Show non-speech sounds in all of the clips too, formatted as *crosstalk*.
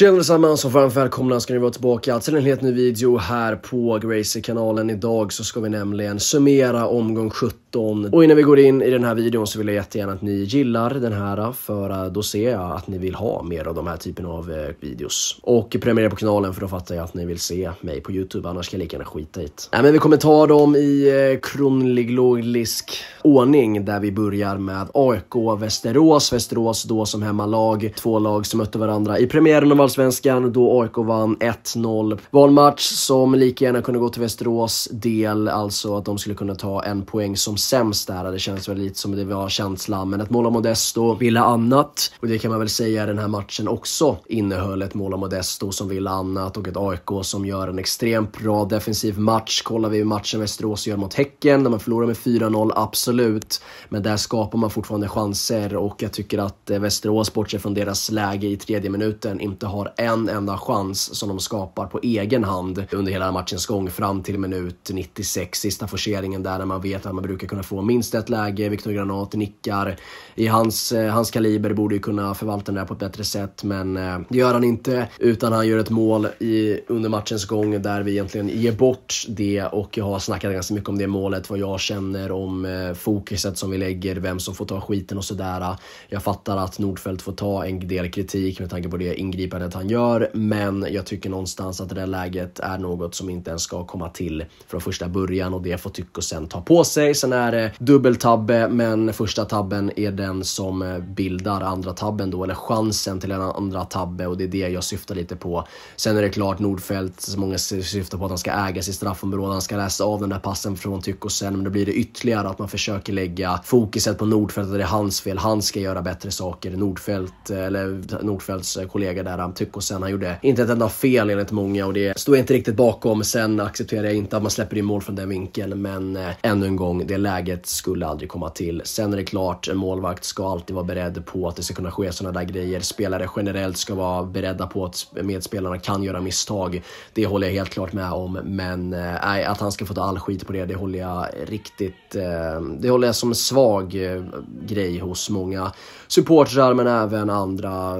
Tjena allesammans och varmt välkomna ska ni vara tillbaka till en helt ny video här på Gracie-kanalen. Idag så ska vi nämligen summera omgång 17 och innan vi går in i den här videon så vill jag jättegärna att ni gillar den här för då ser jag att ni vill ha mer av de här typen av eh, videos. Och prenumerera på kanalen för då fattar jag att ni vill se mig på Youtube annars kan jag lika gärna skita i Nej men vi kommer ta dem i eh, kronologisk ordning där vi börjar med AIK Västerås. Västerås då som hemmalag, två lag som mötte varandra i premiären av allsvenskan då AIK vann 1-0. Var en match som lika gärna kunde gå till Västerås del, alltså att de skulle kunna ta en poäng som sämst där. Det känns väl lite som det var känslan, men ett mål av Modesto ville annat och det kan man väl säga den här matchen också innehöll ett mål av Modesto som ville annat och ett AIK som gör en extremt bra defensiv match. Kollar vi matchen Västerås gör mot Häcken där man förlorar med 4-0, absolut, men där skapar man fortfarande chanser och jag tycker att Västerås, bortsett från deras läge i tredje minuten, inte har har en enda chans som de skapar på egen hand under hela matchens gång fram till minut 96, sista forceringen där, där man vet att man brukar kunna få minst ett läge. Viktor Granat nickar. I hans, eh, hans kaliber borde ju kunna förvalta den där på ett bättre sätt, men eh, det gör han inte, utan han gör ett mål i, under matchens gång där vi egentligen ger bort det och jag har snackat ganska mycket om det målet, vad jag känner om eh, fokuset som vi lägger, vem som får ta skiten och sådär. Jag fattar att Nordfeldt får ta en del kritik med tanke på det ingripande målvärdet han gör, men jag tycker någonstans att det där läget är något som inte ens ska komma till från första början och det får Tycko sen ta på sig. Sen är det dubbeltabbe, men första tabben är den som bildar andra tabben då, eller chansen till en andra tabbe och det är det jag syftar lite på. Sen är det klart Nordfeldt, så många syftar på att han ska äga sitt straffområde, han ska läsa av den där passen från Tycko sen, men då blir det ytterligare att man försöker lägga fokuset på Nordfeldt, att det är hans fel, han ska göra bättre saker. Nordfeldt, eh, eller Nordfeldts kollega där, typ. Och sen han gjorde inte ett enda fel enligt många och det står jag inte riktigt bakom. Sen accepterar jag inte att man släpper in mål från den vinkeln, men eh, ännu en gång, det läget skulle aldrig komma till. Sen är det klart, en målvakt ska alltid vara beredd på att det ska kunna ske sådana där grejer. Spelare generellt ska vara beredda på att medspelarna kan göra misstag. Det håller jag helt klart med om, men eh, att han ska få ta all skit på det, det håller jag riktigt... Eh, det håller jag som en svag eh, grej hos många supportrar, men även andra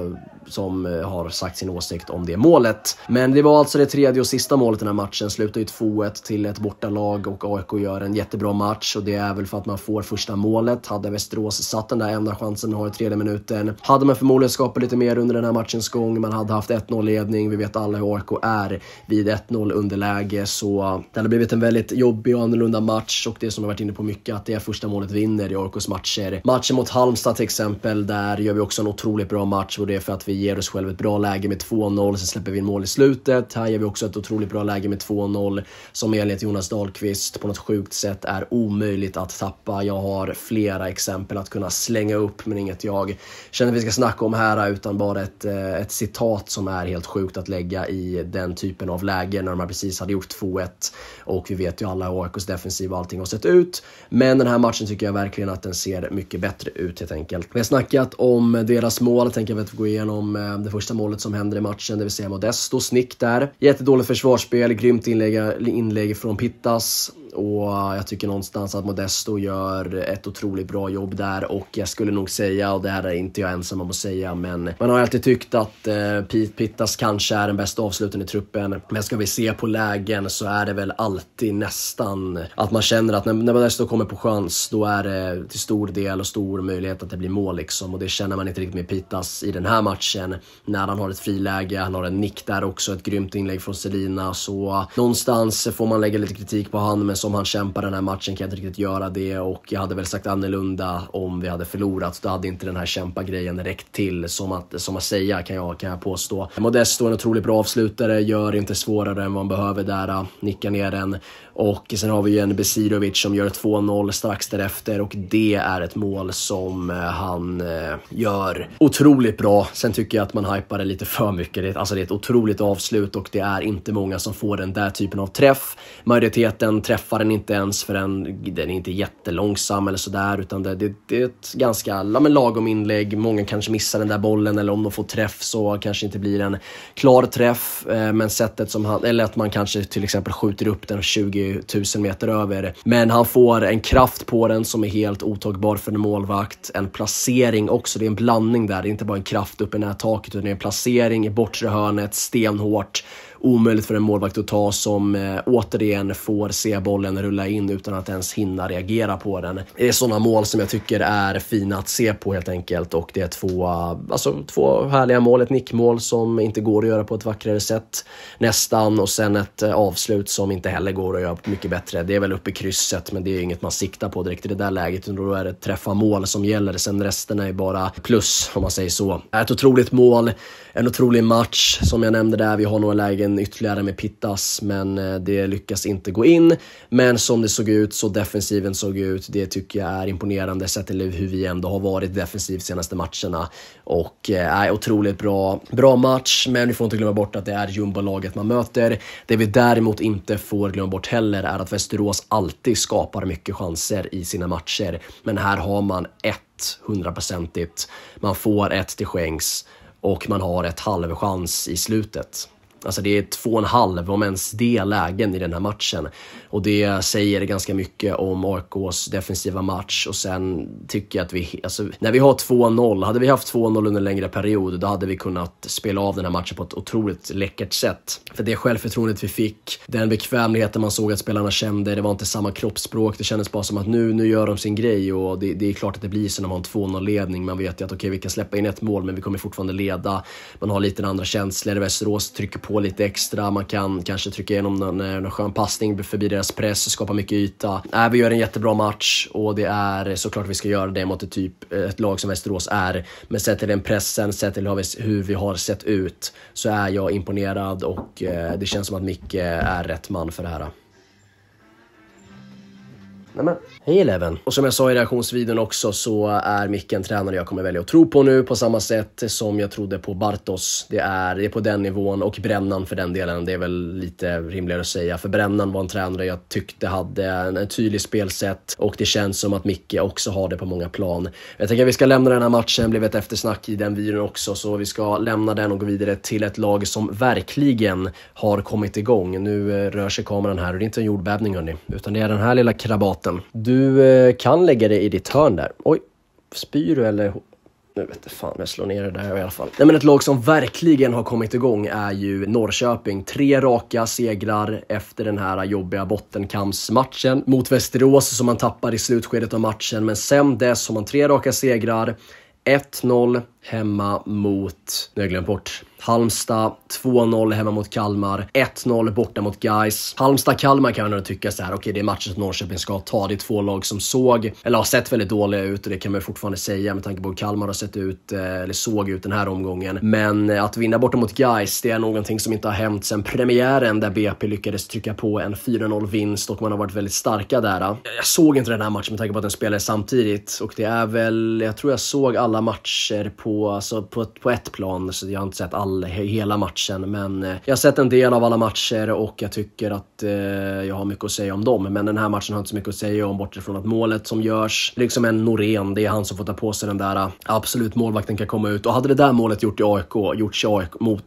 som eh, har sagt sin åsikt om det målet. Men det var alltså det tredje och sista målet i den här matchen. Slutar ju 2-1 till ett bortalag och AIK gör en jättebra match och det är väl för att man får första målet. Hade Västerås satt den där enda chansen har i tredje minuten hade man förmodligen skapat lite mer under den här matchens gång. Man hade haft 1-0 ledning. Vi vet alla hur AIK är vid 1-0 underläge så det hade blivit en väldigt jobbig och annorlunda match och det som jag varit inne på mycket att det är första målet vinner i AIKs matcher. Matchen mot Halmstad till exempel, där gör vi också en otroligt bra match och det är för att vi ger oss själva ett bra läge med 2-0, sen släpper vi in mål i slutet. Här ger vi också ett otroligt bra läge med 2-0 som enligt Jonas Dahlqvist på något sjukt sätt är omöjligt att tappa. Jag har flera exempel att kunna slänga upp, men inget jag känner vi ska snacka om här utan bara ett, eh, ett citat som är helt sjukt att lägga i den typen av läge när man precis hade gjort 2-1 och vi vet ju alla hur AIKs defensiv och allting har sett ut. Men den här matchen tycker jag verkligen att den ser mycket bättre ut helt enkelt. Vi har snackat om deras mål, jag tänker att vi går igenom som eh, det första målet som händer i matchen, det vill säga Modesto. Snick där. Jättedåligt försvarsspel, grymt inlägg, inlägg från Pittas. Och jag tycker någonstans att Modesto gör ett otroligt bra jobb där och jag skulle nog säga, och det här är inte jag ensam om att säga, men man har alltid tyckt att eh, Pete Pittas kanske är den bästa avslutaren i truppen. Men ska vi se på lägen så är det väl alltid nästan att man känner att när, Modesto kommer på chans, då är det till stor del och stor möjlighet att det blir mål liksom. Och det känner man inte riktigt med Pittas i den här matchen när han har ett friläge. Han har en nick där också, ett grymt inlägg från Selina. Så någonstans får man lägga lite kritik på han, men som han kämpar den här matchen kan jag inte riktigt göra det och jag hade väl sagt annorlunda om vi hade förlorat. Då hade inte den här kämpagrejen räckt till som att, som att säga kan jag, kan jag påstå. Modesto är en otroligt bra avslutare, gör inte svårare än vad han behöver där, nickar ner den och sen har vi ju en Besirovic som gör 2-0 strax därefter och det är ett mål som eh, han eh, gör otroligt bra. Sen tycker jag att man hypar det lite för mycket. alltså det är ett otroligt avslut och det är inte många som får den där typen av träff. Majoriteten träffar den inte ens för den, den är inte jättelångsam eller sådär utan det, det, det är ett ganska men lagom inlägg. Många kanske missar den där bollen eller om de får träff så kanske inte blir en klar träff. Eh, men sättet som han, eller att man kanske till exempel skjuter upp den 20 tusen meter över. Men han får en kraft på den som är helt otagbar för en målvakt. En placering också, det är en blandning där. Det är inte bara en kraft upp i nättaket utan det är en placering i bortre hörnet, stenhårt omöjligt för en målvakt att ta som eh, återigen får se bollen rulla in utan att ens hinna reagera på den. Det är sådana mål som jag tycker är fina att se på helt enkelt och det är två, eh, alltså, två härliga mål. Ett nickmål som inte går att göra på ett vackrare sätt nästan och sen ett eh, avslut som inte heller går att göra mycket bättre. Det är väl uppe i krysset men det är inget man siktar på direkt i det där läget utan då är det träffa mål som gäller. Sen resten är bara plus om man säger så. Ett otroligt mål, en otrolig match som jag nämnde där. Vi har några lägen in ytterligare med Pittas, men eh, det lyckas inte gå in. Men som det såg ut, så defensiven såg ut, det tycker jag är imponerande sett till hur vi ändå har varit defensivt senaste matcherna. Och eh, otroligt bra, bra match, men vi får inte glömma bort att det är jumbolaget man möter. Det vi däremot inte får glömma bort heller är att Västerås alltid skapar mycket chanser i sina matcher, men här har man ett hundraprocentigt. Man får ett till skänks och man har ett halvchans i slutet. Alltså det är två och en halv, om ens det, lägen i den här matchen. Och det säger ganska mycket om AIKs defensiva match och sen tycker jag att vi, alltså när vi har 2-0, hade vi haft 2-0 under en längre period, då hade vi kunnat spela av den här matchen på ett otroligt läckert sätt. För det självförtroendet vi fick, den bekvämligheten man såg att spelarna kände, det var inte samma kroppsspråk, det kändes bara som att nu, nu gör de sin grej och det, det är klart att det blir så när man har en 2-0-ledning, man vet ju att okej, okay, vi kan släppa in ett mål, men vi kommer fortfarande leda. Man har lite andra känslor, Västerås trycker på lite extra, man kan kanske trycka igenom någon, eh, någon skön passning förbi deras deras press, skapar mycket yta. Äh, vi gör en jättebra match och det är såklart vi ska göra det mot ett, typ, ett lag som Västerås är. Men sett till den pressen, sett till hur vi har sett ut, så är jag imponerad och eh, det känns som att Micke är rätt man för det här. Nämen. Hej Eleven! Och som jag sa i reaktionsvideon också så är Micke en tränare jag kommer välja att tro på nu på samma sätt som jag trodde på Bartos. Det är, det är på den nivån och Brännan för den delen. Det är väl lite rimligare att säga för Brännan var en tränare jag tyckte hade en, en tydlig spelsätt och det känns som att Micke också har det på många plan. Jag tänker att vi ska lämna den här matchen, det blev ett eftersnack i den videon också så vi ska lämna den och gå vidare till ett lag som verkligen har kommit igång. Nu eh, rör sig kameran här och det är inte en jordbävning hörni, utan det är den här lilla krabaten. Du du eh, kan lägga dig i ditt hörn där. Oj, spyr du eller? Nu vet jag fan jag slår ner det där i alla fall. Nej men ett lag som verkligen har kommit igång är ju Norrköping. Tre raka segrar efter den här jobbiga bottenkampsmatchen mot Västerås som man tappar i slutskedet av matchen. Men sen dess har man tre raka segrar. 1-0 hemma mot, nu har jag glömt bort, Halmstad 2-0 hemma mot Kalmar, 1-0 borta mot Gais. Halmstad-Kalmar kan man nog tycka så här, okej okay, det är matchen som Norrköping ska ta. Det är två lag som såg, eller har sett väldigt dåliga ut och det kan man fortfarande säga med tanke på hur Kalmar har sett ut, eh, eller såg ut den här omgången. Men eh, att vinna borta mot Gais, det är någonting som inte har hänt sedan premiären där BP lyckades trycka på en 4-0 vinst och man har varit väldigt starka där. Jag såg inte den här matchen med tanke på att den spelades samtidigt och det är väl, jag tror jag såg alla matcher på, alltså på, på ett plan, så jag har inte sett alla all, hela matchen. Men eh, jag har sett en del av alla matcher och jag tycker att eh, jag har mycket att säga om dem. Men den här matchen har inte så mycket att säga om bortsett från att målet som görs, liksom en Norén, det är han som får ta på sig den där. Eh, absolut, målvakten kan komma ut och hade det där målet gjort i AIK, gjort i AIK mot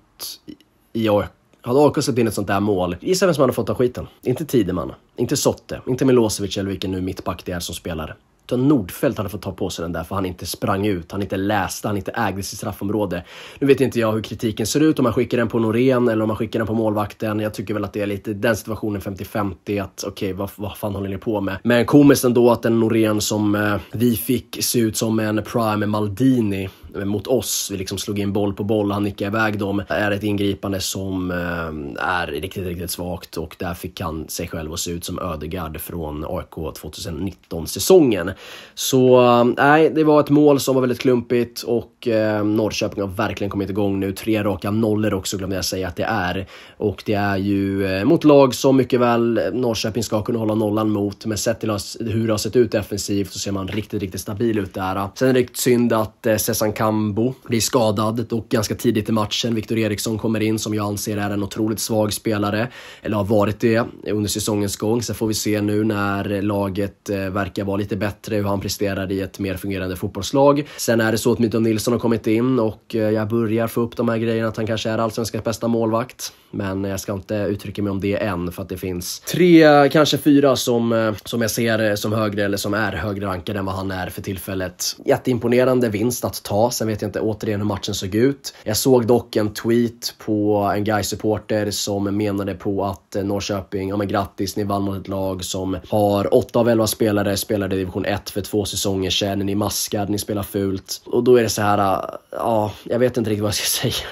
i AIK hade AIK släppt in ett sånt där mål, gissa vem som hade fått ta skiten? Inte Tideman, inte Sotte, inte Milosevic eller vilken nu mittback det är som spelar utan Nordfeldt hade fått ta på sig den där för han inte sprang ut, han inte läste, han inte ägde sitt straffområde. Nu vet inte jag hur kritiken ser ut, om man skickar den på Norén eller om man skickar den på målvakten. Jag tycker väl att det är lite den situationen 50-50 att okej, okay, vad, vad fan håller ni på med? Men komiskt ändå att en Norén som eh, vi fick se ut som en prime Maldini mot oss. Vi liksom slog in boll på boll han nickade iväg dem. Det är ett ingripande som eh, är riktigt, riktigt svagt och där fick han sig själv att se ut som Ödegard från AIK 2019-säsongen. Så eh, nej, det var ett mål som var väldigt klumpigt och eh, Norrköping har verkligen kommit igång nu. Tre raka nollor också glömde jag säga att det är. Och det är ju mot lag som mycket väl Norrköping ska kunna hålla nollan mot. Men sett till hur det har sett ut defensivt så ser man riktigt, riktigt stabil ut där. Sen är det riktigt synd att Sessan Cezanne Kambo blir skadad och ganska tidigt i matchen. Viktor Eriksson kommer in som jag anser är en otroligt svag spelare, eller har varit det under säsongens gång. Sen får vi se nu när laget eh, verkar vara lite bättre hur han presterar i ett mer fungerande fotbollslag. Sen är det så att Milton Nilsson har kommit in och eh, jag börjar få upp de här grejerna att han kanske är allsvenskans bästa målvakt. Men jag ska inte uttrycka mig om det än för att det finns tre, kanske fyra som, eh, som jag ser som högre eller som är högre rankade än vad han är för tillfället. Jätteimponerande vinst att ta Sen vet jag inte återigen hur matchen såg ut. Jag såg dock en tweet på en guy supporter som menade på att Norrköping, ja men grattis, ni vann mot ett lag som har 8 av 11 spelare, spelade i division 1 för två säsonger sedan, ni är maskar, ni spelar fult. Och då är det så här, äh, ja, jag vet inte riktigt vad jag ska *laughs* säga.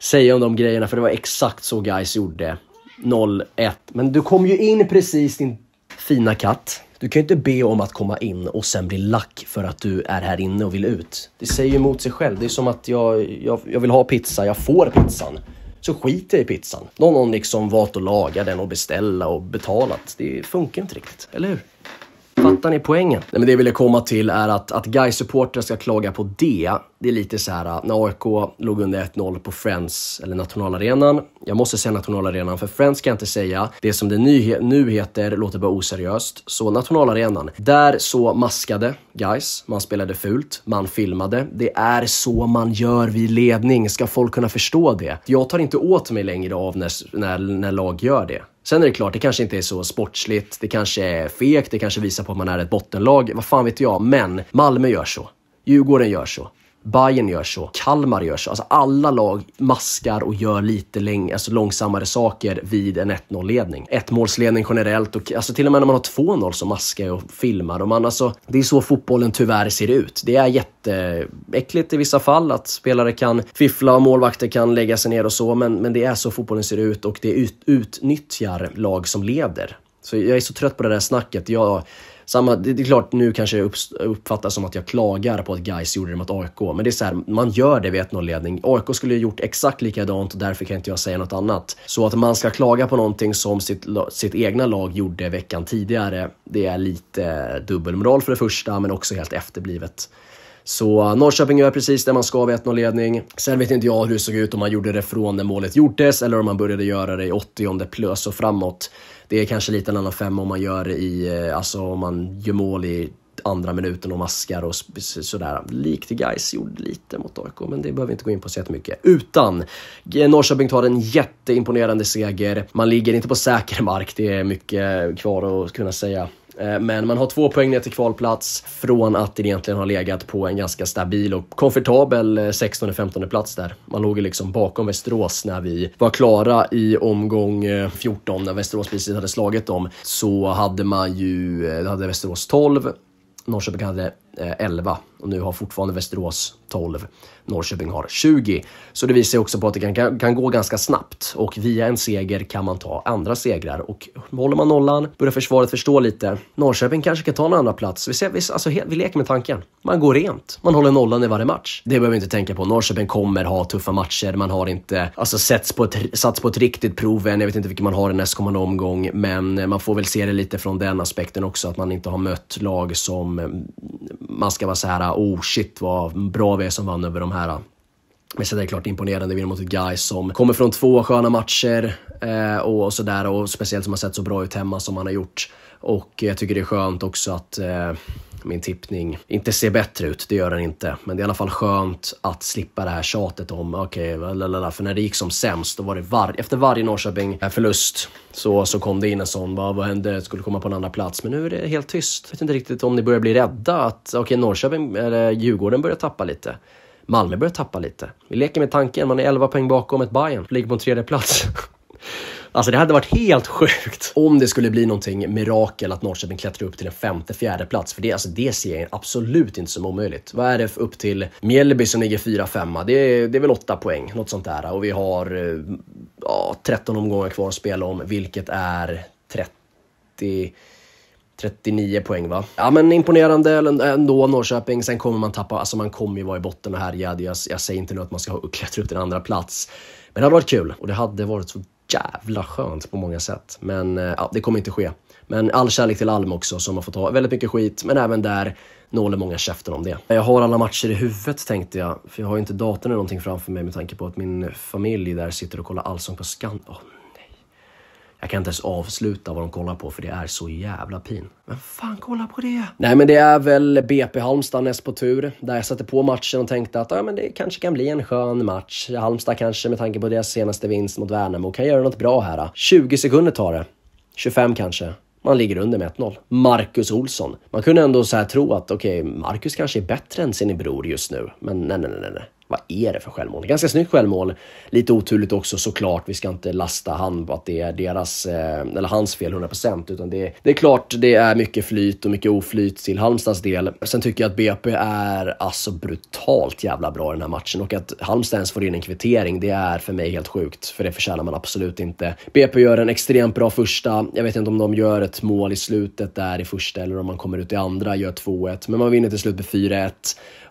Säga om de grejerna, för det var exakt så guys gjorde. 0-1. Men du kom ju in precis din fina katt. Du kan ju inte be om att komma in och sen bli lack för att du är här inne och vill ut. Det säger ju emot sig själv. Det är som att jag, jag, jag vill ha pizza, jag får pizzan. Så skiter jag i pizzan. Någon har liksom valt att laga den och beställa och betalat. Det funkar inte riktigt, eller hur? Fattar ni poängen? Nej, men det jag ville komma till är att, att guys supportrar ska klaga på det. Det är lite så här när AIK låg under 1-0 på Friends eller nationalarenan. Jag måste säga nationalarenan för Friends kan jag inte säga. Det som det nu heter låter bara oseriöst. Så nationalarenan, där så maskade guys. Man spelade fult, man filmade. Det är så man gör vid ledning. Ska folk kunna förstå det? Jag tar inte åt mig längre av när, när, när lag gör det. Sen är det klart, det kanske inte är så sportsligt, det kanske är fegt, det kanske visar på att man är ett bottenlag, vad fan vet jag, men Malmö gör så. Djurgården gör så. Bayern gör så, Kalmar gör så. Alltså alla lag maskar och gör lite läng alltså långsammare saker vid en 1-0-ledning. 1-målsledning generellt och alltså till och med när man har 2-0 så maskar och filmar. Och man, alltså, det är så fotbollen tyvärr ser ut. Det är jätteäckligt i vissa fall att spelare kan fiffla och målvakter kan lägga sig ner och så, men, men det är så fotbollen ser ut och det ut, utnyttjar lag som leder. Så jag är så trött på det där snacket. Jag samma, det är klart, nu kanske jag uppfattas som att jag klagar på att guys gjorde det mot AIK, men det är så här, man gör det vid 1-0-ledning. AIK skulle ha gjort exakt likadant och därför kan inte jag säga något annat. Så att man ska klaga på någonting som sitt, sitt egna lag gjorde veckan tidigare, det är lite dubbelmoral för det första, men också helt efterblivet. Så äh, Norrköping gör precis det man ska vid 1-0-ledning. Sen vet inte jag hur det såg ut om man gjorde det från när målet gjordes eller om man började göra det i 80 plus och framåt det är kanske lite en annan femma om man gör i, eh, alltså om man gör mål i andra minuten och maskar och sådär. Likt guys gjorde lite mot AIK, men det behöver vi inte gå in på så jättemycket. Utan Norrköping tar en jätteimponerande seger. Man ligger inte på säker mark, det är mycket kvar att kunna säga Eh, men man har två poäng ner till kvalplats från att det egentligen har legat på en ganska stabil och komfortabel 16-15 eh, plats där. Man låg ju liksom bakom Västerås när vi var klara i omgång 14 eh, när Västerås precis hade slagit dem. Så hade man ju, hade Västerås 12, Norrköping hade 11 eh, och nu har fortfarande Västerås 12. Norrköping har 20. Så det visar också på att det kan, kan, gå ganska snabbt och via en seger kan man ta andra segrar och håller man nollan börjar försvaret förstå lite. Norrköping kanske kan ta en andra plats. Vi, ser, vi, alltså, vi leker med tanken. Man går rent. Man håller nollan i varje match. Det behöver vi inte tänka på. Norrköping kommer ha tuffa matcher. Man har inte alltså, sätts på ett, satts på ett riktigt prov än. Jag vet inte vilken man har i nästkommande omgång, men man får väl se det lite från den aspekten också att man inte har mött lag som man ska vara så här, oh shit vad bra vi är som vann över de här. Men sen är det klart imponerande vinner mot ett guy som kommer från två sköna matcher eh, och sådär och speciellt som har sett så bra ut hemma som han har gjort. Och jag tycker det är skönt också att eh, min tippning inte ser bättre ut. Det gör den inte. Men det är i alla fall skönt att slippa det här tjatet om okej, okay, för när det gick som sämst, då var det var efter varje Norrköping-förlust så, så kom det in en sån, vad, vad hände, skulle komma på en andra plats. Men nu är det helt tyst. Jag vet inte riktigt om ni börjar bli rädda att okej, okay, Norrköping, eller Djurgården börjar tappa lite. Malmö börjar tappa lite. Vi leker med tanken, man är 11 poäng bakom ett Bayern, ligger på en tredje plats. *laughs* Alltså det hade varit helt sjukt. Om det skulle bli någonting mirakel att Norrköping klättrar upp till en femte, fjärde plats. För det, alltså det ser jag absolut inte som omöjligt. Vad är det upp till Mjällby som ligger fyra, femma? Det, är, det är väl åtta poäng, något sånt där. Och vi har eh, ja, 13 omgångar kvar att spela om, vilket är 30... 39 poäng va? Ja men imponerande ändå Norrköping. Sen kommer man tappa, alltså man kommer ju vara i botten och härja. Jag, jag säger inte nu att man ska klättra upp till en andra plats. Men det hade varit kul och det hade varit så jävla skönt på många sätt. Men eh, ja, det kommer inte ske. Men all kärlek till Alm också som har fått ta väldigt mycket skit, men även där nåler många käften om det. Jag har alla matcher i huvudet tänkte jag, för jag har ju inte datorn eller någonting framför mig med tanke på att min familj där sitter och kollar Allsång på Skansen. Oh, jag kan inte ens avsluta vad de kollar på för det är så jävla pin. Men fan kolla på det! Nej men det är väl BP Halmstad näst på tur. Där jag satte på matchen och tänkte att ja, men det kanske kan bli en skön match. Halmstad kanske med tanke på deras senaste vinst mot Värnamo kan göra något bra här. 20 sekunder tar det. 25 kanske. Man ligger under med 1-0. Marcus Olsson. Man kunde ändå så tro att okej, okay, Marcus kanske är bättre än sin bror just nu. Men nej, nej, nej, nej vad är det för självmål? Ganska snyggt självmål. Lite oturligt också såklart. Vi ska inte lasta han på att det är deras, eh, eller hans fel 100% utan det, det är klart det är mycket flyt och mycket oflyt till Halmstads del. Sen tycker jag att BP är alltså brutalt jävla bra i den här matchen och att Halmstad ens får in en kvittering det är för mig helt sjukt för det förtjänar man absolut inte. BP gör en extremt bra första. Jag vet inte om de gör ett mål i slutet där i första eller om man kommer ut i andra, gör 2-1 men man vinner till slut med 4-1.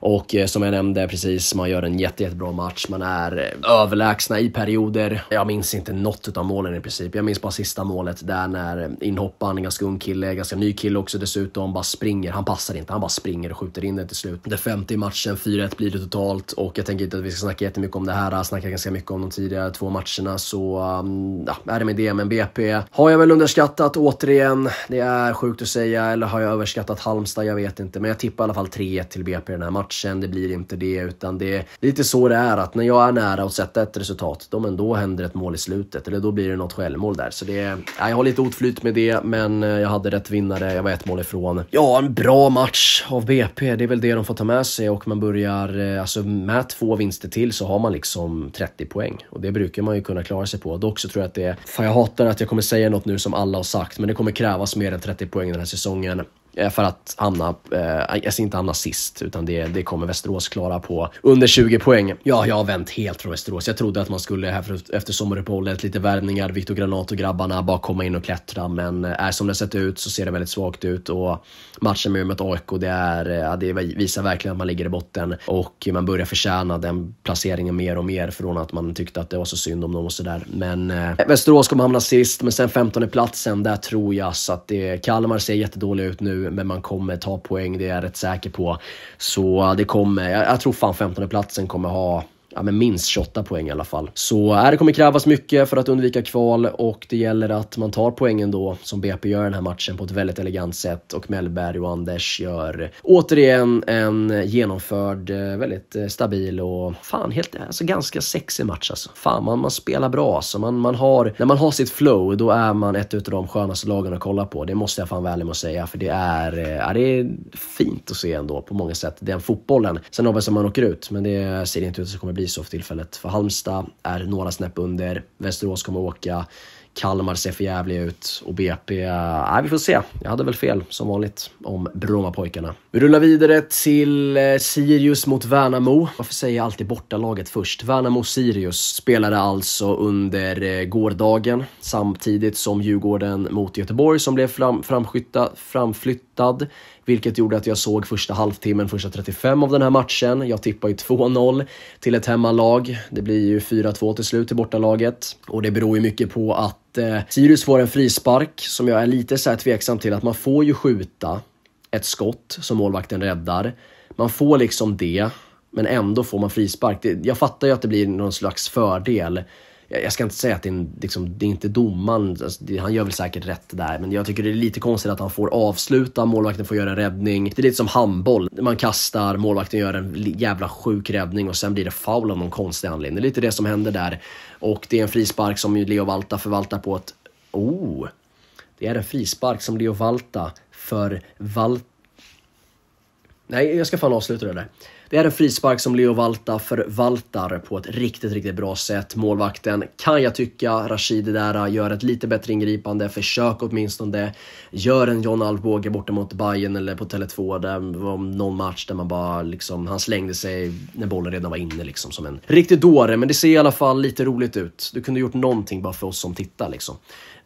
Och eh, som jag nämnde precis, man gör en jätte, jättebra match. Man är eh, överlägsna i perioder. Jag minns inte något av målen i princip. Jag minns bara sista målet där när eh, inhopparen, en ganska ung kille, ganska ny kille också dessutom, bara springer. Han passar inte, han bara springer och skjuter in den till slut. Det femte i matchen, 4-1 blir det totalt och jag tänker inte att vi ska snacka jättemycket om det här. Jag snackade ganska mycket om de tidigare två matcherna så um, ja, är det med det. Men BP har jag väl underskattat återigen. Det är sjukt att säga, eller har jag överskattat Halmstad? Jag vet inte, men jag tippar i alla fall 3-1 till BP i den här matchen matchen, det blir inte det. Utan det är lite så det är, att när jag är nära att sätta ett resultat, då, men då händer ett mål i slutet. Eller då blir det något självmål där. Så det är, jag har lite otflyt med det, men eh, jag hade rätt vinnare, jag var ett mål ifrån. Ja, en bra match av BP, det är väl det de får ta med sig. Och man börjar, eh, alltså med två vinster till så har man liksom 30 poäng. Och det brukar man ju kunna klara sig på. Dock så tror jag att det, fan jag hatar att jag kommer säga något nu som alla har sagt, men det kommer krävas mer än 30 poäng den här säsongen. Eh, för att hamna, eh, alltså inte hamna sist, utan det, det kommer Västerås klara på under 20 poäng. Ja, jag har vänt helt från Västerås. Jag trodde att man skulle här för, efter sommaruppehållet, lite värvningar, Viktor Granat och grabbarna bara komma in och klättra, men eh, är som det sett ut så ser det väldigt svagt ut och matchen med Umeå AIK, det, är, eh, ja, det visar verkligen att man ligger i botten och man börjar förtjäna den placeringen mer och mer från att man tyckte att det var så synd om dem och sådär. Men eh, Västerås kommer hamna sist, men sen 15 platsen där tror jag så att det, Kalmar ser jättedåliga ut nu men man kommer ta poäng, det är jag rätt säker på. Så det kommer, jag, jag tror fan 15 platsen kommer ha ja, men minst 28 poäng i alla fall. Så här, äh, det kommer krävas mycket för att undvika kval och det gäller att man tar poängen då som BP gör i den här matchen på ett väldigt elegant sätt och Mellberg och Anders gör återigen en genomförd, eh, väldigt eh, stabil och fan helt, alltså ganska sexig match alltså. Fan, man, man spelar bra alltså. Man, man har, när man har sitt flow, då är man ett utav de skönaste lagen att kolla på. Det måste jag fan vara ärlig med att säga, för det är, eh, ja, det är fint att se ändå på många sätt, den fotbollen. Sen hoppas jag man åker ut, men det ser inte ut att det kommer bli så för tillfället. För Halmstad är några snäpp under, Västerås kommer åka, Kalmar ser för jävliga ut och BP, eh, ja vi får se. Jag hade väl fel som vanligt om Brommapojkarna. Vi rullar vidare till eh, Sirius mot Värnamo. Varför säger jag alltid bortalaget först? Värnamo-Sirius spelade alltså under eh, gårdagen samtidigt som Djurgården mot Göteborg som blev fram, framflyttad vilket gjorde att jag såg första halvtimmen, första 35 av den här matchen. Jag tippar ju 2-0 till ett hemmalag. Det blir ju 4-2 till slut till bortalaget och det beror ju mycket på att eh, Sirius får en frispark som jag är lite så här tveksam till att man får ju skjuta ett skott som målvakten räddar. Man får liksom det, men ändå får man frispark. Jag fattar ju att det blir någon slags fördel jag ska inte säga att det är, en, liksom, det är inte domaren, alltså, det, han gör väl säkert rätt där, men jag tycker det är lite konstigt att han får avsluta, målvakten får göra en räddning. Det är lite som handboll, man kastar, målvakten gör en jävla sjuk räddning och sen blir det foul av någon konstig anledning. Det är lite det som händer där. Och det är en frispark som Leo Valta förvaltar på ett... Oh! Det är en frispark som Leo Valta för Nej, jag ska fan avsluta det där. Det är en frispark som Leo Valta förvaltar på ett riktigt, riktigt bra sätt. Målvakten kan jag tycka, Rashidi där, gör ett lite bättre ingripande, försök åtminstone. Gör en John Alvbåge borta mot Bayern eller på Tele2, där var någon match där man bara liksom, han slängde sig när bollen redan var inne liksom som en riktig dåre. Men det ser i alla fall lite roligt ut. Du kunde gjort någonting bara för oss som tittar liksom.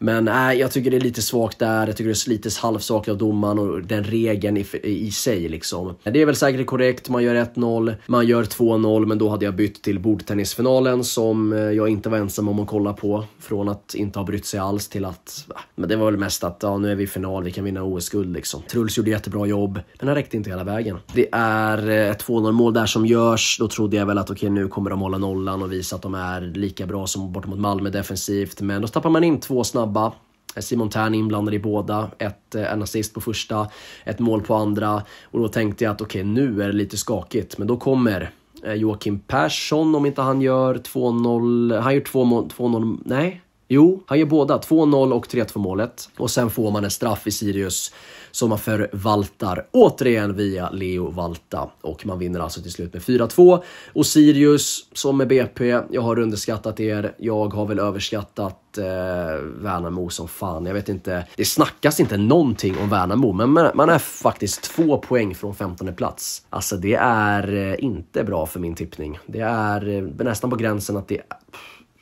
Men äh, jag tycker det är lite svagt där. Jag tycker det slites halvsvagt av domaren och den regeln i, i sig liksom. Det är väl säkert korrekt. Man gör 1-0, man gör 2-0, men då hade jag bytt till bordtennisfinalen som äh, jag inte var ensam om att kolla på. Från att inte ha brytt sig alls till att, äh, men det var väl mest att ja, nu är vi i final, vi kan vinna OS-guld liksom. Truls gjorde jättebra jobb, men han räckte inte hela vägen. Det är äh, ett 2-0 mål där som görs. Då trodde jag väl att okej, okay, nu kommer de hålla nollan och visa att de är lika bra som bort mot Malmö defensivt, men då tappar man in två snabba snabba. Simon Thern inblandad i båda, ett, eh, en assist på första, ett mål på andra. Och då tänkte jag att okej, okay, nu är det lite skakigt, men då kommer eh, Joakim Persson om inte han gör 2-0, han gör 2-0, nej Jo, han gör båda. 2-0 och 3-2 målet. Och sen får man en straff i Sirius som man förvaltar återigen via Leo Valta. Och man vinner alltså till slut med 4-2. Och Sirius, som med BP, jag har underskattat er. Jag har väl överskattat eh, Värnamo som fan. Jag vet inte. Det snackas inte någonting om Värnamo, men man är faktiskt två poäng från 15 plats. Alltså, det är eh, inte bra för min tippning. Det är eh, nästan på gränsen att det...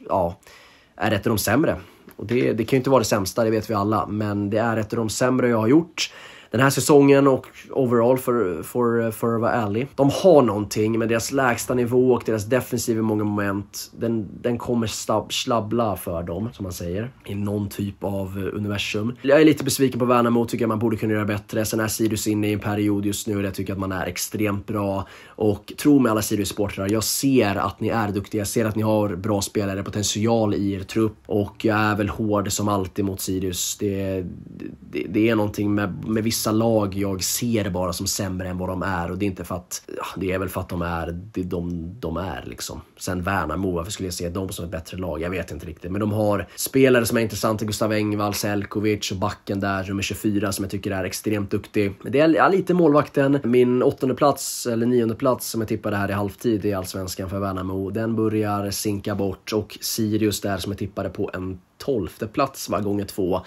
Ja är ett av de sämre. Och det, det kan ju inte vara det sämsta, det vet vi alla, men det är ett av de sämre jag har gjort den här säsongen och overall för, för, för att vara ärlig. De har någonting, men deras lägsta nivå och deras defensiv i många moment, den, den kommer slabbla för dem, som man säger, i någon typ av eh, universum. Jag är lite besviken på Värnamo, tycker att man borde kunna göra bättre. Sen är Sirius inne i en period just nu där jag tycker att man är extremt bra och tro mig alla sirius sportrar jag ser att ni är duktiga, jag ser att ni har bra spelare, potential i er trupp och jag är väl hård som alltid mot Sirius. Det, det, det är någonting med, med vissa vissa lag jag ser bara som sämre än vad de är och det är inte för att, ja, det är väl för att de är det de, de är liksom. Sen Värnamo, varför skulle jag se dem som ett bättre lag? Jag vet inte riktigt, men de har spelare som är intressanta, Gustav Engvall, Selkovic och backen där, nummer 24 som jag tycker är extremt duktig. Men det är ja, lite målvakten. Min åttonde plats eller nionde plats som jag tippade här i halvtid i Allsvenskan för Värnamo, den börjar sinka bort och Sirius där som jag tippade på en tolfte plats var gånger två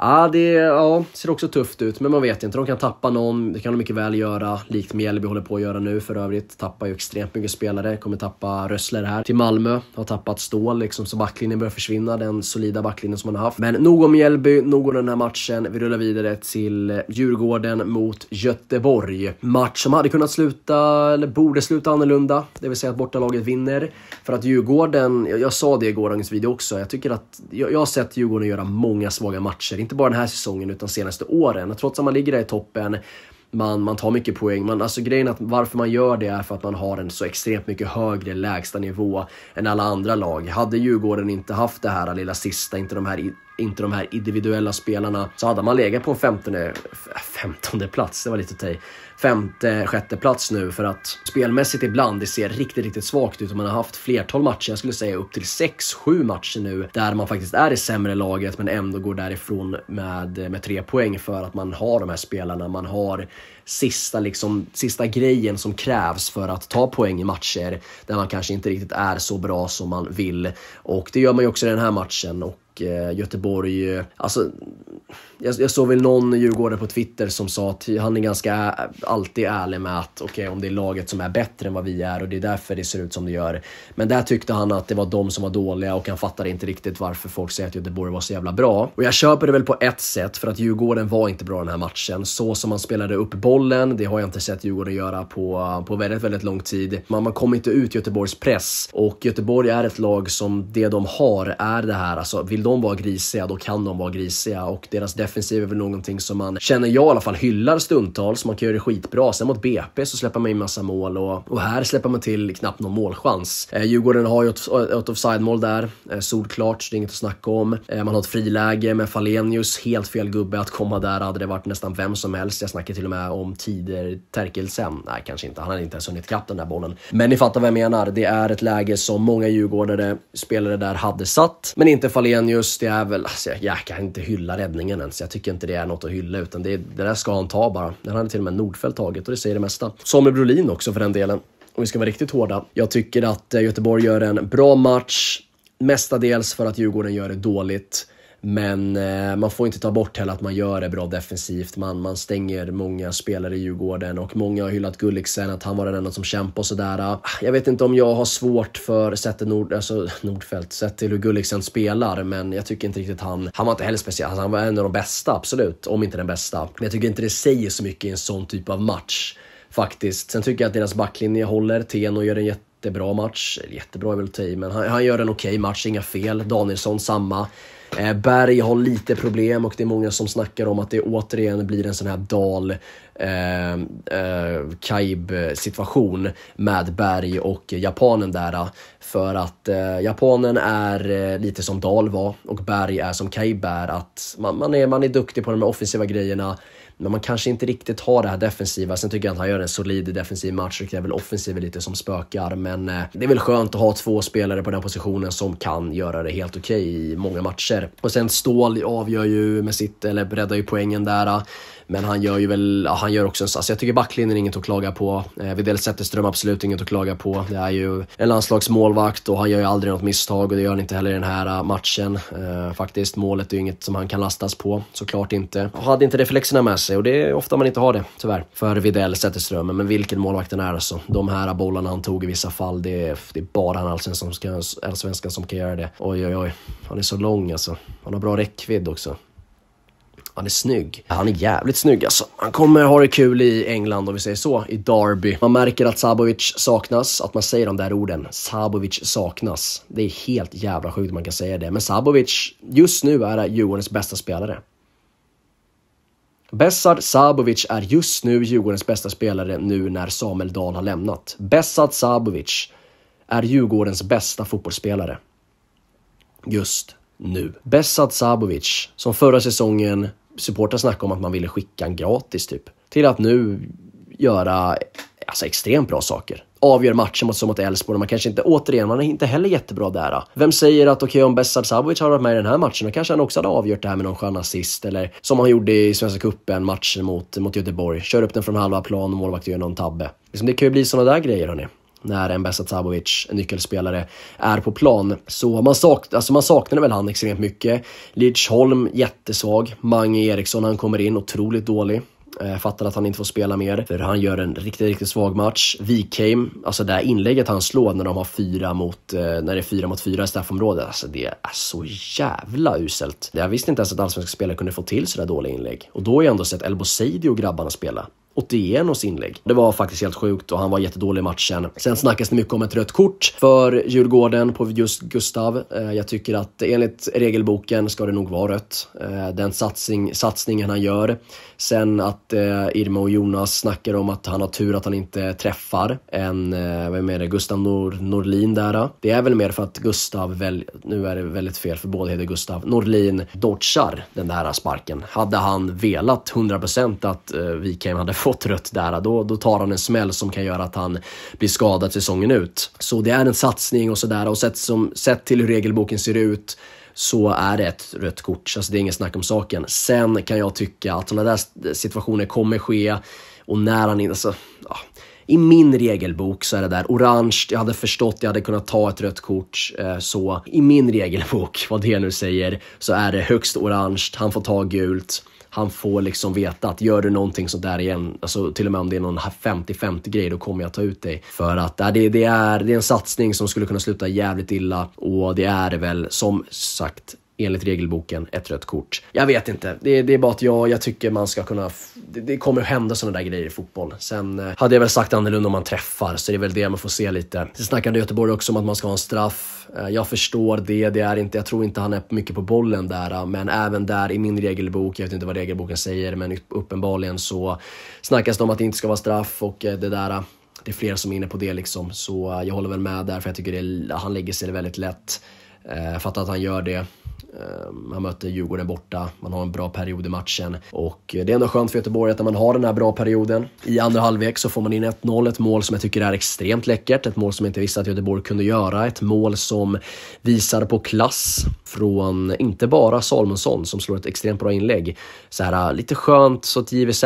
Ja, det ja, ser också tufft ut, men man vet inte. De kan tappa någon, det kan de mycket väl göra, likt Mjällby håller på att göra nu för övrigt. Tappar ju extremt mycket spelare, kommer tappa Rössler här till Malmö. Har tappat Stål liksom, så backlinjen börjar försvinna, den solida backlinjen som man har haft. Men nog om Mjällby, nog om den här matchen. Vi rullar vidare till Djurgården mot Göteborg. Match som hade kunnat sluta, eller borde sluta annorlunda, det vill säga att bortalaget vinner. För att Djurgården, jag, jag sa det i gårdagens video också, jag tycker att jag, jag har sett Djurgården göra många svaga matcher inte bara den här säsongen utan senaste åren. Trots att man ligger där i toppen, man, man tar mycket poäng. Man, alltså grejen att varför man gör det är för att man har en så extremt mycket högre lägsta nivå än alla andra lag. Hade Djurgården inte haft det här lilla sista, inte de här inte de här individuella spelarna, så hade man legat på en femtonde, femtonde plats, det var lite tej, femte, sjätte plats nu för att spelmässigt ibland det ser riktigt, riktigt svagt ut och man har haft flertal matcher, jag skulle säga upp till sex, sju matcher nu där man faktiskt är i sämre laget men ändå går därifrån med, med tre poäng för att man har de här spelarna, man har sista, liksom, sista grejen som krävs för att ta poäng i matcher där man kanske inte riktigt är så bra som man vill. Och det gör man ju också i den här matchen. Och Eh, Göteborg. Eh, alltså, jag, jag såg väl någon djurgårdare på Twitter som sa att han är ganska alltid ärlig med att okej, okay, om det är laget som är bättre än vad vi är och det är därför det ser ut som det gör. Men där tyckte han att det var de som var dåliga och han fattade inte riktigt varför folk säger att Göteborg var så jävla bra. Och jag köper det väl på ett sätt för att Djurgården var inte bra den här matchen. Så som man spelade upp bollen, det har jag inte sett Djurgården göra på, på väldigt, väldigt lång tid. Man, man kom inte ut Göteborgs press och Göteborg är ett lag som det de har är det här, alltså vill de vara grisiga, då kan de vara grisiga och deras defensiv är väl någonting som man känner jag i alla fall hyllar stundtals. Man kan göra det skitbra. Sen mot BP så släpper man in massa mål och, och här släpper man till knappt någon målchans. Eh, Djurgården har ju ett, ett offside-mål där, eh, solklart, så det är inget att snacka om. Eh, man har ett friläge med Falenius, helt fel gubbe att komma där. Hade det varit nästan vem som helst. Jag snackar till och med om tider Terkelsen. Nej, kanske inte. Han hade inte ens hunnit kapp den där bollen. Men ni fattar vad jag menar. Det är ett läge som många djurgårdare, spelare där, hade satt, men inte Falenius Sirius, det är väl... Alltså jag, kan inte hylla räddningen ens. Jag tycker inte det är något att hylla, utan det, det där ska han ta bara. Den hade till och med Nordfeldt tagit och det säger det mesta. Samuel Brolin också för den delen. Om vi ska vara riktigt hårda. Jag tycker att eh, Göteborg gör en bra match, mestadels för att Djurgården gör det dåligt. Men eh, man får inte ta bort heller att man gör det bra defensivt. Man, man stänger många spelare i Djurgården och många har hyllat Gulliksen, att han var den enda som kämpade och sådär. Ah, jag vet inte om jag har svårt för sättet Nord, alltså Nordfält, sett till hur Gulliksen spelar, men jag tycker inte riktigt han... Han var inte heller speciell. Alltså, han var en av de bästa, absolut. Om inte den bästa. Men jag tycker inte det säger så mycket i en sån typ av match. Faktiskt. Sen tycker jag att deras backlinje håller. Teno gör en jätte jättebra match. Jättebra är väl att ta i, men han, han gör en okej okay match, inga fel. Danielsson samma. Eh, Berg har lite problem och det är många som snackar om att det återigen blir en sån här dal Ehm, eh, Kaib-situation med Berg och japanen där. Eh, för att eh, japanen är eh, lite som Dahl var och Berg är som Kaib är. Att man, man, är, man är duktig på de offensiva grejerna men man kanske inte riktigt har det här defensiva. Sen tycker jag att han gör en solid defensiv match och det är väl offensiven lite som spökar. Men eh, det är väl skönt att ha två spelare på den positionen som kan göra det helt okej okay i många matcher. Och sen Ståhl avgör ju med sitt, eller breddar ju poängen där. Men han gör ju väl, ja, han gör också en sats. Jag tycker backlinjen är inget att klaga på. Eh, Widell Zetterström absolut inget att klaga på. Det är ju en landslagsmålvakt och han gör ju aldrig något misstag och det gör han inte heller i den här eh, matchen. Eh, faktiskt, målet är ju inget som han kan lastas på. Såklart inte. Han hade inte reflexerna med sig och det är ofta man inte har det, tyvärr. För Widell Zetterström, men vilken målvakt den är alltså. De här bollarna han tog i vissa fall, det är, det är bara han allsvenskan som, ska, allsvenskan som kan göra det. Oj, oj, oj. Han är så lång alltså. Han har bra räckvidd också. Han är snygg. Han är jävligt snygg alltså. Han kommer ha det kul i England om vi säger så, i Derby. Man märker att Sabovic saknas, att man säger de där orden. Sabovic saknas. Det är helt jävla sjukt man kan säga det. Men Sabovic, just nu är Djurgårdens bästa spelare. Besard Sabovic är just nu Djurgårdens bästa spelare nu när Samuel Dahl har lämnat. Besard Sabovic är Djurgårdens bästa fotbollsspelare. Just nu. Bessad Sabovic, som förra säsongen supportrar snackade om att man ville skicka en gratis typ. Till att nu göra alltså, extremt bra saker. Avgör matchen mot, som mot Elfsborg. Man kanske inte, återigen, man är inte heller jättebra där. Vem säger att okej okay, om Besard Sabovic hade varit med i den här matchen, då kanske han också hade avgjort det här med någon skön assist. Eller som han gjorde i Svenska Cupen, matchen mot, mot Göteborg. Kör upp den från halva plan och målvakten gör någon tabbe. Liksom, det kan ju bli sådana där grejer hörni när en Besacabovic, en nyckelspelare, är på plan. Så man, sak, alltså man saknade väl han extremt mycket. Lidsholm jättesvag. Mange Eriksson, han kommer in, otroligt dålig. Eh, fattar att han inte får spela mer, för han gör en riktigt, riktigt svag match. Wikheim, alltså det här inlägget han slår när de har fyra mot, eh, när det är fyra mot fyra i straffområdet, alltså det är så jävla uselt. Jag visste inte ens att allsvenska spelare kunde få till sådär dåliga inlägg. Och då har jag ändå sett El och grabbarna spela. Otieno's inlägg. Det var faktiskt helt sjukt och han var jättedålig i matchen. Sen snackas det mycket om ett rött kort för Djurgården på just Gustav. Eh, jag tycker att enligt regelboken ska det nog vara rött. Eh, den satsning, satsningen han gör. Sen att eh, Irma och Jonas snackar om att han har tur att han inte träffar en, vem är det, Gustav Nor Norlin där. Det är väl mer för att Gustav, väl, nu är det väldigt fel för båda heter Gustav, Norlin dodgar den där sparken. Hade han velat 100% att Wikheim hade fått fått rött där, då, då tar han en smäll som kan göra att han blir skadad säsongen ut. Så det är en satsning och sådär och sett, som, sett till hur regelboken ser ut så är det ett rött kort, så alltså det är inget snack om saken. Sen kan jag tycka att sådana där situationer kommer ske och när han... Alltså, ja. I min regelbok så är det där orange, jag hade förstått, jag hade kunnat ta ett rött kort. Eh, så i min regelbok, *laughs* vad det nu säger, så är det högst orange, han får ta gult han får liksom veta att gör du någonting sånt där igen, alltså till och med om det är någon 50-50 grej, då kommer jag ta ut dig. För att äh, det, det, är, det är en satsning som skulle kunna sluta jävligt illa och det är det väl som sagt enligt regelboken ett rött kort. Jag vet inte, det, det är bara att jag, jag tycker man ska kunna... Det, det kommer hända sådana där grejer i fotboll. Sen eh, hade jag väl sagt annorlunda om man träffar, så det är väl det man får se lite. Sen snackade Göteborg också om att man ska ha en straff. Eh, jag förstår det, det är inte, jag tror inte han är mycket på bollen där, eh, men även där i min regelbok, jag vet inte vad regelboken säger, men uppenbarligen så snackas det om att det inte ska vara straff och eh, det där eh, det är flera som är inne på det liksom, så jag håller väl med där för jag tycker det, han lägger sig väldigt lätt. Jag fattar att han gör det. Ehm, man möter Djurgården borta, man har en bra period i matchen och eh, det är ändå skönt för Göteborg att när man har den här bra perioden i andra halvlek så får man in 1-0, ett mål som jag tycker är extremt läckert, ett mål som jag inte visste att Göteborg kunde göra, ett mål som visar på klass från inte bara Salmonsson som slår ett extremt bra inlägg. Så här äh, lite skönt, så att JVZ,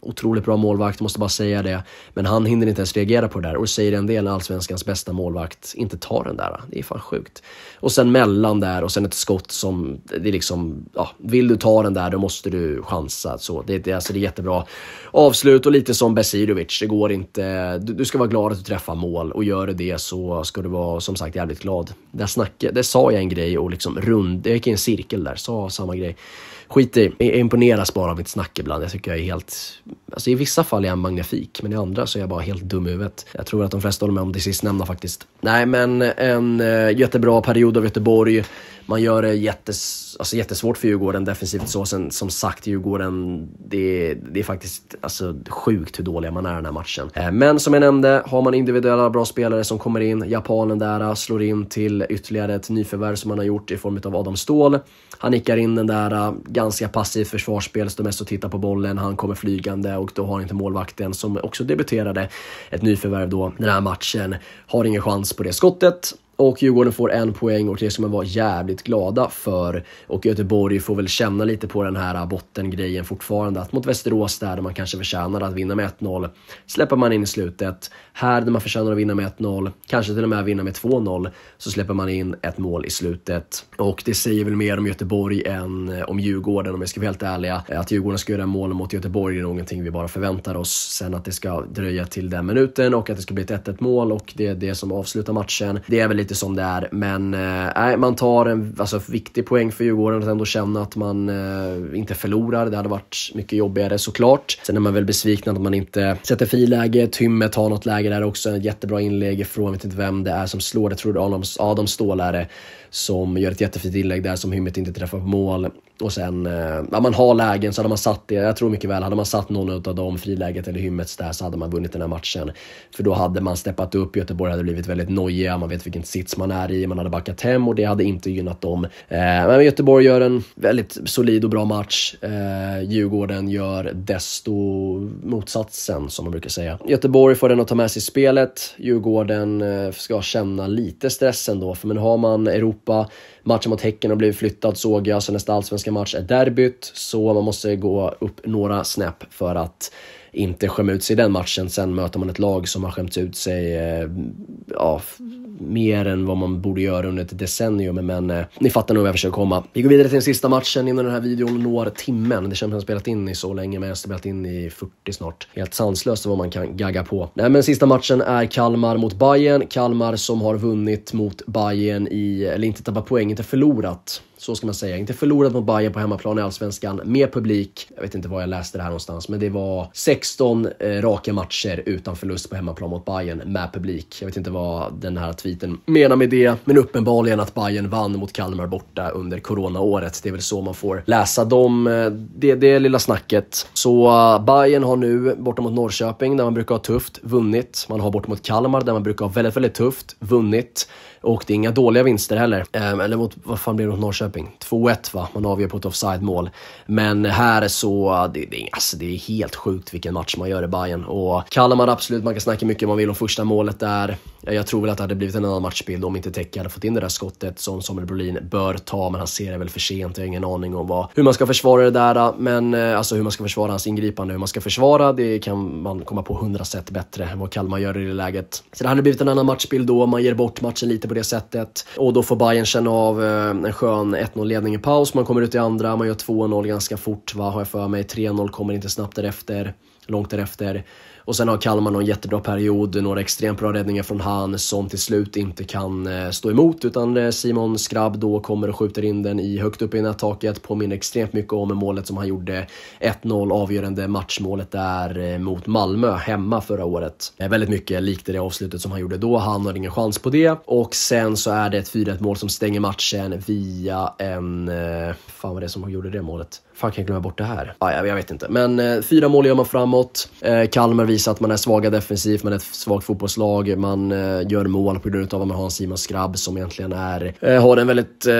otroligt bra målvakt, måste bara säga det. Men han hinner inte ens reagera på det där och säger en del när allsvenskans bästa målvakt inte tar den där. Det är fan sjukt. Och sen mellan där och sen ett skott som som, det är liksom, ja, vill du ta den där då måste du chansa. Så det, det, alltså, det är jättebra avslut och lite som Besirovic, det går inte, du, du, ska vara glad att du träffar mål och gör du det så ska du vara som sagt jävligt glad. Där snackade, där sa jag en grej och liksom rund, jag gick i en cirkel där, sa samma grej skit i. Jag imponeras bara av mitt snack ibland. Jag tycker jag är helt... Alltså i vissa fall är jag magnifik, men i andra så är jag bara helt dum i huvudet. Jag tror att de flesta håller med om det sistnämnda faktiskt. Nej, men eh, en eh, jättebra period av Göteborg. Man gör det jättes, alltså jättesvårt för Djurgården defensivt så. Sen, som sagt, Djurgården, det, det är faktiskt alltså, sjukt hur dåliga man är i den här matchen. Eh, men som jag nämnde, har man individuella bra spelare som kommer in, japanen där slår in till ytterligare ett nyförvärv som man har gjort i form av Adam Ståhl. Han nickar in den där ganska passivt försvarsspel, står mest och tittar på bollen, han kommer flygande och då har inte målvakten som också debuterade, ett nyförvärv då, den här matchen, har ingen chans på det skottet. Och Djurgården får en poäng och det ska man vara jävligt glada för. Och Göteborg får väl känna lite på den här bottengrejen fortfarande. Att mot Västerås där, där man kanske förtjänar att vinna med 1-0, släpper man in i slutet. Här där man förtjänar att vinna med 1-0, kanske till och med vinna med 2-0, så släpper man in ett mål i slutet. Och det säger väl mer om Göteborg än eh, om Djurgården om vi ska vara helt ärliga. Eh, att Djurgården ska göra mål mot Göteborg är någonting vi bara förväntar oss. Sen att det ska dröja till den minuten och att det ska bli ett 1-1 mål och det är det som avslutar matchen. Det är väl lite som det är. Men eh, man tar en alltså, viktig poäng för Djurgården att ändå känna att man eh, inte förlorar. Det hade varit mycket jobbigare såklart. Sen är man väl besviken att man inte sätter friläge. Tymme tar något läge där också. Ett jättebra inlägg från, vet inte vem det är som slår. Det tror jag Adam, Adam Ståhl är det som gör ett jättefint inlägg där som Hymmet inte träffar på mål. Och sen, eh, ja, man har lägen så hade man satt det, jag tror mycket väl, hade man satt någon av dem, friläget eller Hymmets där, så hade man vunnit den här matchen. För då hade man steppat upp, Göteborg hade blivit väldigt nojiga, man vet vilken sits man är i, man hade backat hem och det hade inte gynnat dem. Eh, men Göteborg gör en väldigt solid och bra match. Eh, Djurgården gör desto motsatsen, som man brukar säga. Göteborg får den att ta med sig spelet, Djurgården ska känna lite stress ändå, för men har man Europa Europa. Matchen mot Häcken har blivit flyttad såg jag, så nästa allsvenska match är derbyt. Så man måste gå upp några snäpp för att inte skämma ut sig i den matchen. Sen möter man ett lag som har skämt ut sig eh, ja, mer än vad man borde göra under ett decennium. Men eh, ni fattar nog vad jag försöker komma. Vi går vidare till den sista matchen innan den här videon når timmen. Det känns som att jag har spelat in i så länge, men jag har spelat in i 40 snart. Helt sanslöst vad man kan gagga på. Nej, men sista matchen är Kalmar mot Bayern. Kalmar som har vunnit mot Bayern i, eller inte tappat poäng, inte förlorat så ska man säga. Inte förlorat mot Bayern på hemmaplan i Allsvenskan. Med publik. Jag vet inte var jag läste det här någonstans, men det var 16 eh, raka matcher utan förlust på hemmaplan mot Bayern med publik. Jag vet inte vad den här tweeten menar med det, men uppenbarligen att Bayern vann mot Kalmar borta under coronaåret. Det är väl så man får läsa dem, eh, det, det lilla snacket. Så eh, Bayern har nu borta mot Norrköping, där man brukar ha tufft, vunnit. Man har borta mot Kalmar, där man brukar ha väldigt, väldigt tufft, vunnit. Och det är inga dåliga vinster heller. Ehm, eller mot, vad fan blev det mot Norrköping? 2-1 va? Man avgör på ett offside-mål. Men här så, det, det, alltså, det är helt sjukt vilken match man gör i Bayern. Och Kalmar absolut, man kan snacka mycket man vill om första målet där. Jag tror väl att det hade blivit en annan matchbild om inte Tecke hade fått in det där skottet som Samuel Brolin bör ta, men han ser det väl för sent. Jag har ingen aning om vad, hur man ska försvara det där, eh, men eh, alltså hur man ska försvara hans ingripande, hur man ska försvara, det kan man komma på hundra sätt bättre än vad Kalmar gör i det läget. Så det hade blivit en annan matchbild då, man ger bort matchen lite på det sättet och då får Bayern känna av eh, en skön 1-0 ledning i paus. Man kommer ut i andra, man gör 2-0 ganska fort, va, har jag för mig. 3-0 kommer inte snabbt därefter långt därefter. Och sen har Kalmar någon jättebra period, några extremt bra räddningar från han som till slut inte kan eh, stå emot utan eh, Simon Skrabb då kommer och skjuter in den i högt upp i nättaket. Påminner extremt mycket om målet som han gjorde 1-0 avgörande matchmålet där eh, mot Malmö hemma förra året. Väldigt mycket likt det avslutet som han gjorde då. Han har ingen chans på det och sen så är det ett 4-1 mål som stänger matchen via en... Fan vad det är som gjorde det målet? fan kan jag glömma bort det här? Ah, ja, jag vet inte. Men eh, fyra mål gör man framåt. Eh, Kalmar visar att man är svaga defensivt, man är ett svagt fotbollslag. Man eh, gör mål på grund av att man har en Simon Skrabb som egentligen är, eh, har den väldigt, eh,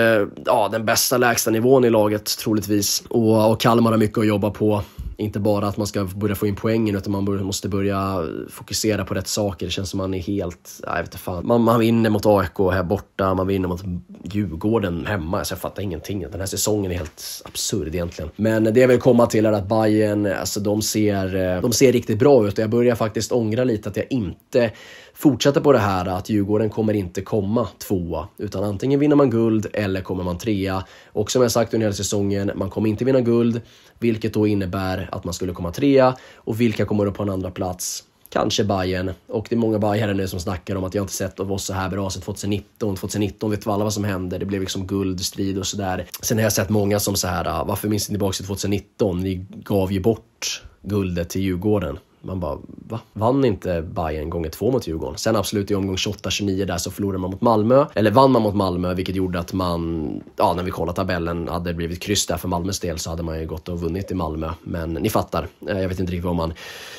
ja, den bästa lägsta nivån i laget troligtvis. Och, och Kalmar har mycket att jobba på inte bara att man ska börja få in poängen utan man måste börja fokusera på rätt saker. Det känns som man är helt, jag vet inte fan. Man, man vinner mot AIK här borta, man vinner mot Djurgården hemma. Alltså jag fattar ingenting. Den här säsongen är helt absurd egentligen. Men det jag vill komma till är att Bayern, alltså de ser, eh, de ser riktigt bra ut jag börjar faktiskt ångra lite att jag inte fortsätter på det här att Djurgården kommer inte komma tvåa utan antingen vinner man guld eller kommer man trea. Och som jag sagt under hela säsongen, man kommer inte vinna guld vilket då innebär att man skulle komma trea och vilka kommer upp på en andra plats? Kanske Bayern och det är många Bajare nu som snackar om att jag inte sett oss så här bra sedan 2019. 2019 vet vi alla vad som hände. Det blev liksom guldstrid och sådär. Sen har jag sett många som så här, ah, varför minns ni tillbaka till 2019? Ni gav ju bort guldet till Djurgården. Man bara, va? Vann inte Bayern gånger två mot Djurgården? Sen absolut i omgång 28-29 där så förlorade man mot Malmö, eller vann man mot Malmö, vilket gjorde att man, ja, när vi kollade tabellen, hade blivit kryss där för Malmös del så hade man ju gått och vunnit i Malmö. Men ni fattar, eh, jag vet inte riktigt vad man,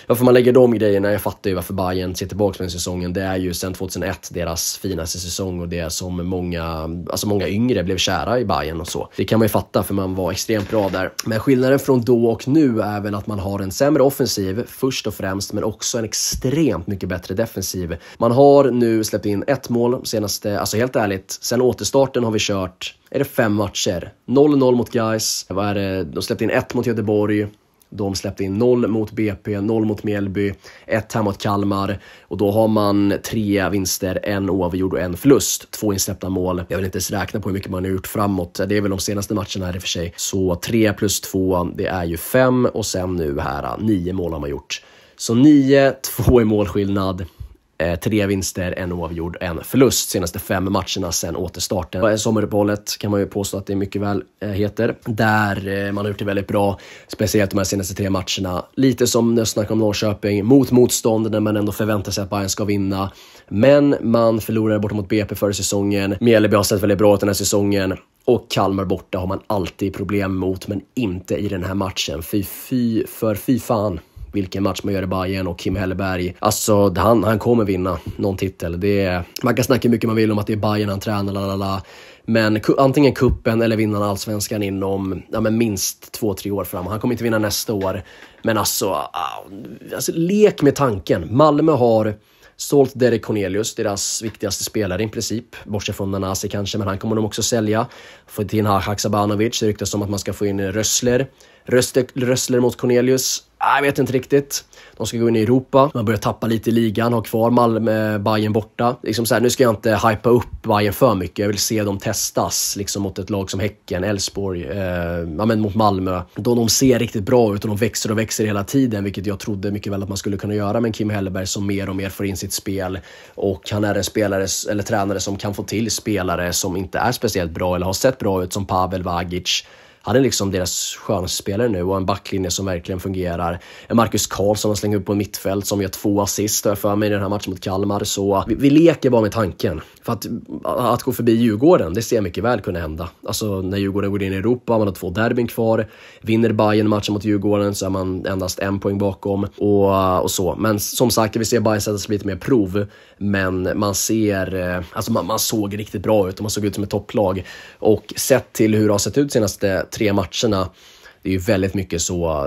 varför man lägger de grejerna. Jag fattar ju varför Bayern ser tillbaka på den säsongen. Det är ju sedan 2001 deras finaste säsong och det är som många, alltså många yngre blev kära i Bayern och så. Det kan man ju fatta för man var extremt bra där. Men skillnaden från då och nu är väl att man har en sämre offensiv först och främst, men också en extremt mycket bättre defensiv. Man har nu släppt in ett mål senaste, alltså helt ärligt, sen återstarten har vi kört, är det fem matcher? 0-0 mot Gais, de släppte in ett mot Göteborg, de släppte in 0 mot BP, 0 mot Mjällby, 1 här mot Kalmar och då har man tre vinster, en oavgjord och en förlust. Två insläppta mål. Jag vill inte ens räkna på hur mycket man har gjort framåt. Det är väl de senaste matcherna här i och för sig. Så 3 plus 2, det är ju 5 och sen nu här 9 mål har man gjort. Så 9-2 i målskillnad. Eh, tre vinster, en oavgjord, en förlust senaste fem matcherna sen återstarten. Eh, sommaruppehållet kan man ju påstå att det mycket väl eh, heter. Där man har gjort det väldigt bra, speciellt de här senaste tre matcherna. Lite som när jag snackade om Norrköping, mot motstånd när man ändå förväntar sig att Bayern ska vinna. Men man förlorade borta mot BP förra säsongen. Mjällby har sett väldigt bra ut den här säsongen. Och Kalmar borta har man alltid problem mot, men inte i den här matchen. Fy, fy för fy fan vilken match man gör i Bayern och Kim Helleberg. Alltså, han, han kommer vinna någon titel. Det är, man kan snacka hur mycket man vill om att det är Bayern han tränar, lalala. Men antingen kuppen eller vinna allsvenskan inom ja, men minst två, tre år framåt. Han kommer inte vinna nästa år. Men alltså, ah, alltså lek med tanken. Malmö har sålt Derek Cornelius, deras viktigaste spelare i princip. Bortsett från Nanasi kanske, men han kommer de också sälja. Få in Haksabanovic, det ryktas om att man ska få in Rössler. Rössler mot Cornelius. Ah, jag vet inte riktigt. De ska gå in i Europa. Man börjar tappa lite i ligan, har kvar Malmö, Bayern borta. Liksom så här, nu ska jag inte hypa upp Bayern för mycket. Jag vill se dem testas liksom mot ett lag som Häcken, Elfsborg, eh, ja, men mot Malmö. Då de ser riktigt bra ut och de växer och växer hela tiden, vilket jag trodde mycket väl att man skulle kunna göra med Kim Hellberg som mer och mer får in sitt spel. Och han är en spelare, eller tränare som kan få till spelare som inte är speciellt bra eller har sett bra ut, som Pavel Vagic han är liksom deras stjärnspelare nu och en backlinje som verkligen fungerar. Marcus Karlsson har slängt upp på mittfält som gör två assist där för mig i den här matchen mot Kalmar. Så vi, vi, leker bara med tanken. För att, att gå förbi Djurgården, det ser jag mycket väl kunna hända. Alltså när Djurgården går in i Europa, man har två derbyn kvar. Vinner Bayern matchen mot Djurgården så är man endast en poäng bakom och, och så. Men som sagt, vi ser Bayern sätta sig lite mer prov. Men man ser, eh, alltså man, man såg riktigt bra ut och man såg ut som ett topplag. Och sett till hur det har sett ut senaste tre matcherna det är ju väldigt mycket så,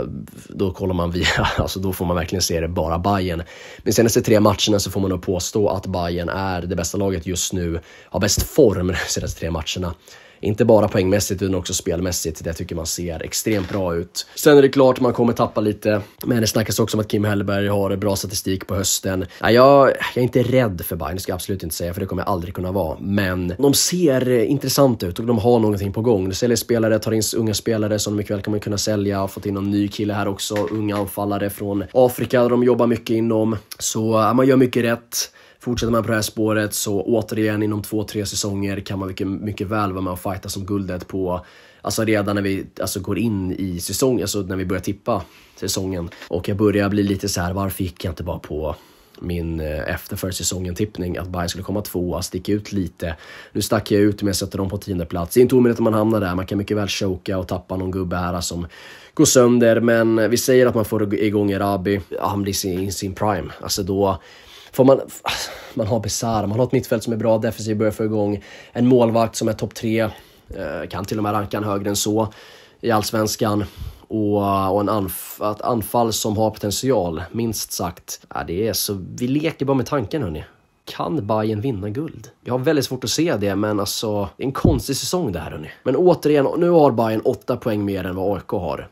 då kollar man via, *laughs* alltså då får man verkligen se det bara Bayern. Men senaste tre matcherna så får man nog påstå att Bayern är det bästa laget just nu, har bäst form de senaste tre matcherna. Inte bara poängmässigt utan också spelmässigt. Det tycker man ser extremt bra ut. Sen är det klart man kommer tappa lite, men det snackas också om att Kim Hellberg har bra statistik på hösten. jag, jag är inte rädd för Bayern, det ska jag absolut inte säga, för det kommer jag aldrig kunna vara. Men de ser intressanta ut och de har någonting på gång. De säljer spelare, tar in unga spelare som de mycket väl kommer kunna sälja. Har Fått in någon ny kille här också, unga anfallare från Afrika där de jobbar mycket inom. Så man gör mycket rätt. Fortsätter man på det här spåret så återigen inom två, tre säsonger kan man mycket, mycket väl vara med och fighta som guldet på Alltså redan när vi alltså går in i säsongen, alltså när vi börjar tippa säsongen. Och jag börjar bli lite så här, varför gick jag inte bara på min eh, efter säsongen tippning att Bayern skulle komma tvåa, sticka ut lite. Nu stack jag ut men jag sätter dem på tionde plats. Det är inte omöjligt att man hamnar där, man kan mycket väl choka och tappa någon gubbe här som går sönder. Men vi säger att man får igång Erabi, han blir i sin prime. Alltså då för man, man har Besara, man har ett mittfält som är bra, defensivt, börjar få igång, en målvakt som är topp tre, eh, kan till och med ranka en högre än så i allsvenskan. Och, och en anf ett anfall som har potential, minst sagt. Ja, det är så, vi leker bara med tanken hörni. Kan Bayern vinna guld? Jag har väldigt svårt att se det, men alltså, det är en konstig säsong det här hörni. Men återigen, nu har Bayern åtta poäng mer än vad AIK har.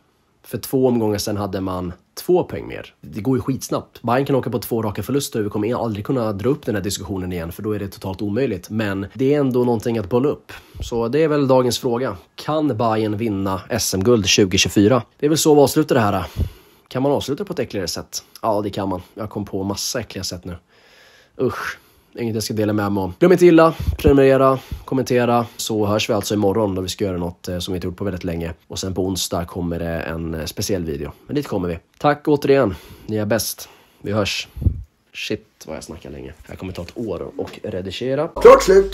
För två omgångar sen hade man två poäng mer. Det går ju skitsnabbt. Bayern kan åka på två raka förluster och vi kommer aldrig kunna dra upp den här diskussionen igen för då är det totalt omöjligt. Men det är ändå någonting att bolla upp. Så det är väl dagens fråga. Kan Bayern vinna SM-guld 2024? Det är väl så vi avslutar det här. Kan man avsluta på ett äckligare sätt? Ja, det kan man. Jag kom på massa äckliga sätt nu. Usch. Inget jag ska dela med mig om. Glöm inte gilla, prenumerera, kommentera så hörs vi alltså imorgon då vi ska göra något eh, som vi inte gjort på väldigt länge. Och sen på onsdag kommer det en eh, speciell video. Men dit kommer vi. Tack återigen. Ni är bäst. Vi hörs. Shit vad jag snackar länge. Det här kommer ta ett år och redigera. Klart slut!